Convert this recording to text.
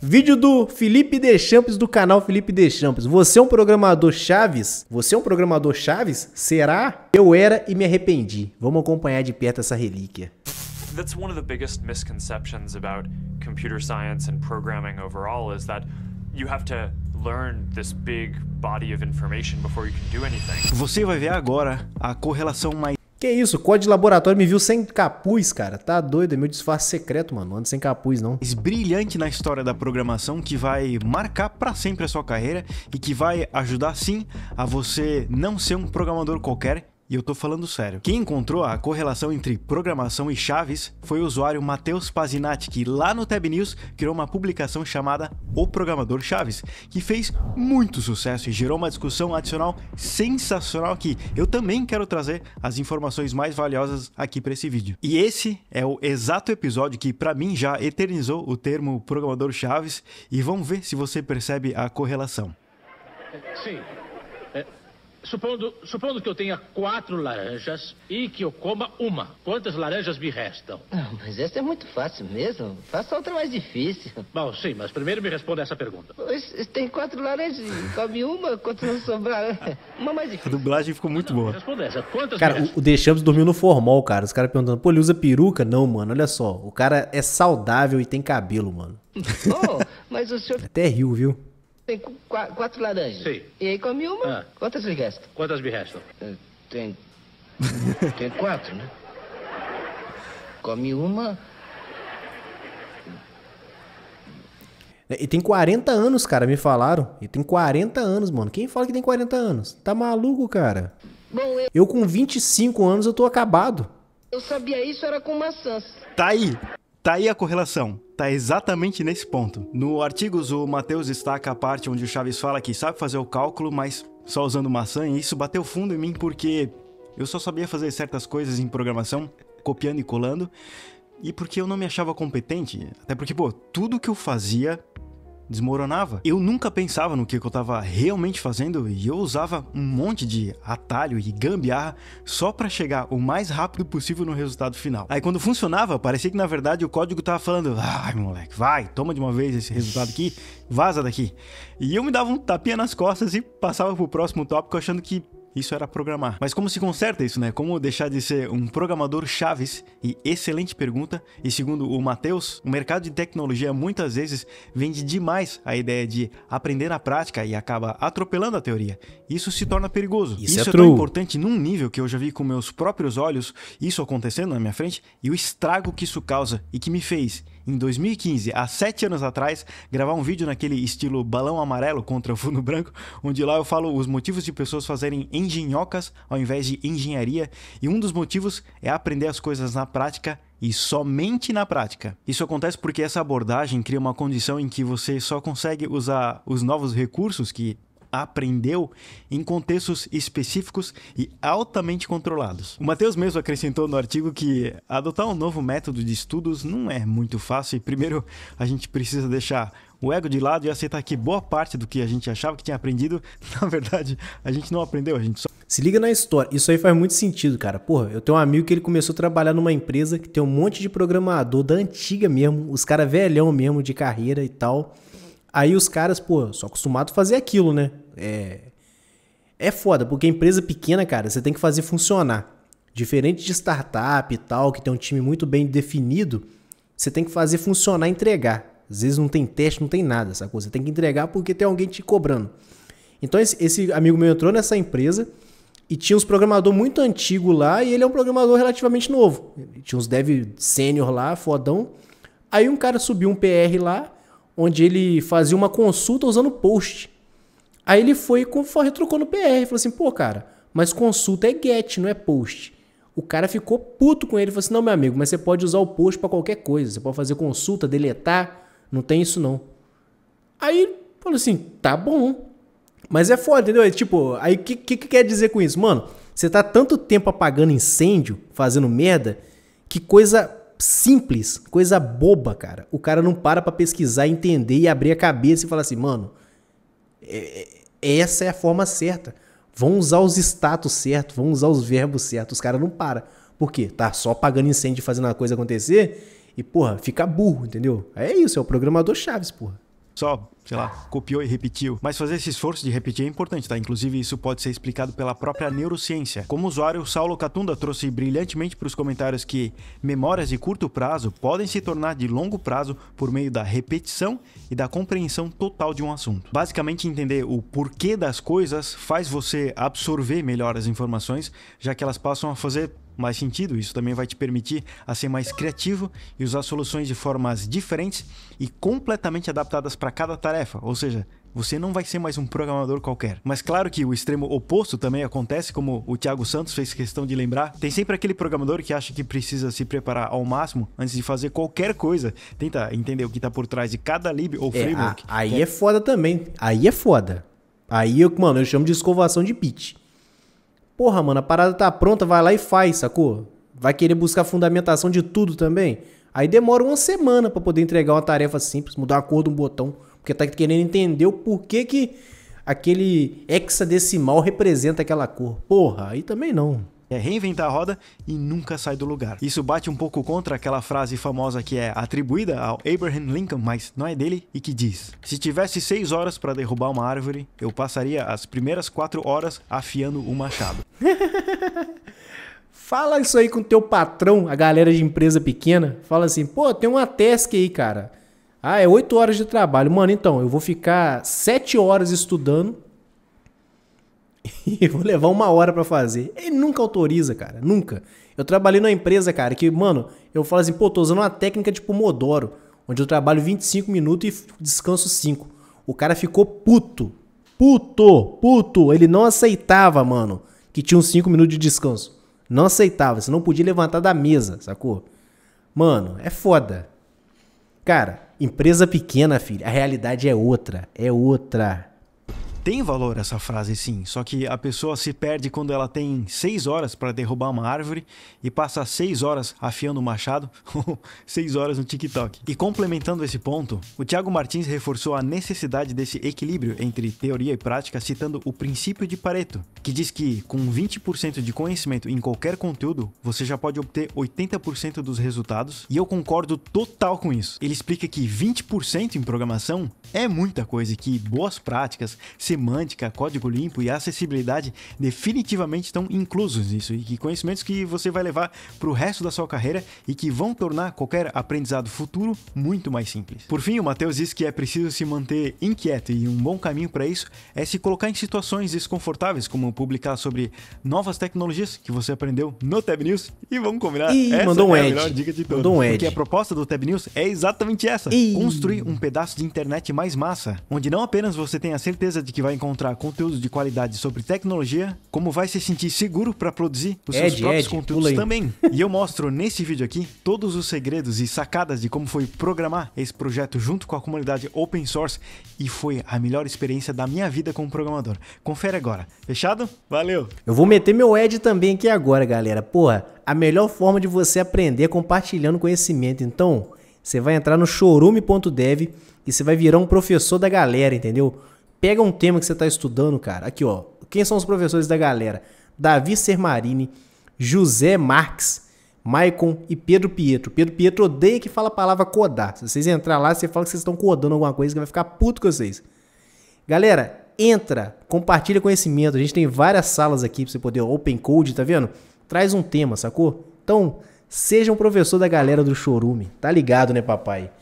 Vídeo do Felipe Deschamps do canal Felipe Deschamps. Você é um programador Chaves? Você é um programador Chaves? Será? Eu era e me arrependi. Vamos acompanhar de perto essa relíquia. That's one of the biggest misconceptions about computer science and programming overall is that you have to learn this big body of information before you can do anything. Você vai ver agora a correlação mais que isso, o código de laboratório me viu sem capuz, cara. Tá doido, é meu disfarce secreto, mano. Não ando sem capuz, não. Brilhante na história da programação que vai marcar para sempre a sua carreira e que vai ajudar, sim, a você não ser um programador qualquer e eu tô falando sério. Quem encontrou a correlação entre programação e chaves foi o usuário Matheus Pazinati, que lá no Tab News criou uma publicação chamada O Programador Chaves, que fez muito sucesso e gerou uma discussão adicional sensacional que eu também quero trazer as informações mais valiosas aqui para esse vídeo. E esse é o exato episódio que para mim já eternizou o termo programador chaves e vamos ver se você percebe a correlação. Sim, Supondo, supondo que eu tenha quatro laranjas e que eu coma uma, quantas laranjas me restam? Ah, mas essa é muito fácil mesmo. Faça outra mais difícil. Bom, sim, mas primeiro me responda essa pergunta. Pois, tem quatro laranjas e come uma, quantas não sobrar? Uma mais difícil. A dublagem ficou muito não, boa. Responda essa. Quantas cara, o, Deschamps Deixamos dormiu no formal, cara. Os caras perguntando, pô, ele usa peruca? Não, mano, olha só. O cara é saudável e tem cabelo, mano. Oh, mas o senhor... Até riu, viu? Tem qu quatro laranjas. Sim. E aí come uma. Ah. Quantas lhe restam? Quantas me restam? Eh, tem. Tem quatro, né? Come uma. E tem 40 anos, cara, me falaram. E tem 40 anos, mano. Quem fala que tem 40 anos? Tá maluco, cara? Bom, eu... eu com 25 anos eu tô acabado. Eu sabia isso era com maçãs. Tá aí. Tá aí a correlação tá exatamente nesse ponto. No Artigos, o Matheus destaca a parte onde o Chaves fala que sabe fazer o cálculo, mas só usando maçã, e isso bateu fundo em mim porque eu só sabia fazer certas coisas em programação, copiando e colando, e porque eu não me achava competente. Até porque, pô, tudo que eu fazia desmoronava. Eu nunca pensava no que, eu estava realmente fazendo e eu usava um monte de atalho e gambiarra só para chegar o mais rápido possível no resultado final. Aí quando funcionava, parecia que na verdade o código tava falando: "Ai, moleque, vai, toma de uma vez esse resultado aqui, vaza daqui". E eu me dava um tapinha nas costas e passava pro próximo tópico achando que isso era programar. Mas como se conserta isso, né? Como deixar de ser um programador chaves? E excelente pergunta. E segundo o Matheus, o mercado de tecnologia muitas vezes vende demais a ideia de aprender na prática e acaba atropelando a teoria. Isso se torna perigoso. Isso, é isso é, é tão importante num nível que eu já vi com meus próprios olhos isso acontecendo na minha frente e o estrago que isso causa e que me fez em 2015, há sete anos atrás, gravar um vídeo naquele estilo balão amarelo contra fundo branco, onde lá eu falo os motivos de pessoas fazerem engenhocas ao invés de engenharia, e um dos motivos é aprender as coisas na prática e somente na prática. Isso acontece porque essa abordagem cria uma condição em que você só consegue usar os novos recursos que aprendeu em contextos específicos e altamente controlados. O Matheus mesmo acrescentou no artigo que adotar um novo método de estudos não é muito fácil e primeiro a gente precisa deixar o ego de lado e aceitar que boa parte do que a gente achava que tinha aprendido, na verdade, a gente não aprendeu, a gente só se liga na história, isso aí faz muito sentido, cara. Porra, eu tenho um amigo que ele começou a trabalhar numa empresa que tem um monte de programador da antiga mesmo, os caras velhão mesmo de carreira e tal. Aí os caras, pô, só acostumado a fazer aquilo, né? É, é foda, porque empresa pequena, cara, você tem que fazer funcionar. Diferente de startup e tal, que tem um time muito bem definido, você tem que fazer funcionar e entregar. Às vezes não tem teste, não tem nada, essa coisa. Você tem que entregar porque tem alguém te cobrando. Então esse, amigo meu entrou nessa empresa e tinha uns programador muito antigo lá e ele é um programador relativamente novo. Tinha uns dev sênior lá, fodão. Aí um cara subiu um PR lá onde ele fazia uma consulta usando post. Aí ele foi e retrucou no PR, falou assim, pô, cara, mas consulta é get, não é post. O cara ficou puto com ele, falou assim, não, meu amigo, mas você pode usar o post para qualquer coisa, você pode fazer consulta, deletar, não tem isso não. Aí falou assim, tá bom, mas é foda, entendeu? É, tipo, aí o que, que, que, quer dizer com isso? Mano, você tá tanto tempo apagando incêndio, fazendo merda, que coisa simples, coisa boba, cara. O cara não para pra pesquisar, entender e abrir a cabeça e falar assim, mano, é, é, essa é a forma certa. Vão usar os status certos, vão usar os verbos certos. Os caras não param. Por quê? Tá só pagando incêndio fazendo a coisa acontecer e, porra, fica burro, entendeu? É isso, é o programador Chaves, porra. Só sei lá, copiou e repetiu. Mas fazer esse esforço de repetir é importante, tá? Inclusive, isso pode ser explicado pela própria neurociência. Como usuário, Saulo Catunda trouxe brilhantemente para os comentários que memórias de curto prazo podem se tornar de longo prazo por meio da repetição e da compreensão total de um assunto. Basicamente, entender o porquê das coisas faz você absorver melhor as informações, já que elas passam a fazer mais sentido. Isso também vai te permitir a ser mais criativo e usar soluções de formas diferentes e completamente adaptadas para cada tarefa tarefa, ou seja, você não vai ser mais um programador qualquer. Mas claro que o extremo oposto também acontece, como o Thiago Santos fez questão de lembrar. Tem sempre aquele programador que acha que precisa se preparar ao máximo antes de fazer qualquer coisa. Tenta entender o que está por trás de cada lib ou é, framework. A, aí é. é foda também. Aí é foda. Aí, eu, mano, eu chamo de escovação de pitch. Porra, mano, a parada tá pronta, vai lá e faz, sacou? Vai querer buscar fundamentação de tudo também? Aí demora uma semana para poder entregar uma tarefa simples, mudar a cor de um botão, porque tá querendo entender o porquê que aquele hexadecimal representa aquela cor. Porra, aí também não. É reinventar a roda e nunca sai do lugar. Isso bate um pouco contra aquela frase famosa que é atribuída ao Abraham Lincoln, mas não é dele, e que diz: Se tivesse seis horas para derrubar uma árvore, eu passaria as primeiras quatro horas afiando o machado. Fala isso aí com teu patrão, a galera de empresa pequena. Fala assim: pô, tem uma task aí, cara. Ah, é 8 horas de trabalho. Mano, então, eu vou ficar 7 horas estudando e vou levar uma hora para fazer. Ele nunca autoriza, cara, nunca. Eu trabalhei numa empresa, cara, que, mano, eu falo assim, pô, tô usando uma técnica de tipo Pomodoro, onde eu trabalho 25 minutos e descanso 5. O cara ficou puto, puto, puto. Ele não aceitava, mano, que tinha uns 5 minutos de descanso. Não aceitava, você não podia levantar da mesa, sacou? Mano, é foda. Cara, Empresa pequena, filho, a realidade é outra, é outra tem valor essa frase, sim. Só que a pessoa se perde quando ela tem seis horas para derrubar uma árvore e passa seis horas afiando o machado ou seis horas no TikTok. E complementando esse ponto, o Thiago Martins reforçou a necessidade desse equilíbrio entre teoria e prática, citando o princípio de Pareto, que diz que com 20% de conhecimento em qualquer conteúdo, você já pode obter 80% dos resultados. E eu concordo total com isso. Ele explica que 20% em programação é muita coisa e que boas práticas, se semântica, código limpo e acessibilidade definitivamente estão inclusos nisso e que conhecimentos que você vai levar para o resto da sua carreira e que vão tornar qualquer aprendizado futuro muito mais simples. Por fim, o Matheus diz que é preciso se manter inquieto e um bom caminho para isso é se colocar em situações desconfortáveis, como publicar sobre novas tecnologias que você aprendeu no Tab News e vamos combinar. Ih, essa mandou é um é Ed. a dica de todos. Mandou um Porque a proposta do Tab News é exatamente essa: Ih. construir um pedaço de internet mais massa, onde não apenas você tem a certeza de que que vai encontrar conteúdo de qualidade sobre tecnologia, como vai se sentir seguro para produzir os seus Ed, próprios Ed, conteúdos também. E eu mostro nesse vídeo aqui todos os segredos e sacadas de como foi programar esse projeto junto com a comunidade open source e foi a melhor experiência da minha vida como programador. Confere agora. Fechado? Valeu! Eu vou meter meu Ed também aqui agora, galera. Porra, a melhor forma de você aprender é compartilhando conhecimento. Então, você vai entrar no chorume.dev e você vai virar um professor da galera, entendeu? Pega um tema que você está estudando, cara. Aqui, ó. Quem são os professores da galera? Davi Sermarini, José Marx, Maicon e Pedro Pietro. Pedro Pietro odeia que fala a palavra codar. Se vocês entrar lá, você fala que vocês estão codando alguma coisa que vai ficar puto com vocês. Galera, entra, compartilha conhecimento. A gente tem várias salas aqui para você poder open code, tá vendo? Traz um tema, sacou? Então, seja um professor da galera do Chorume. Tá ligado, né, papai?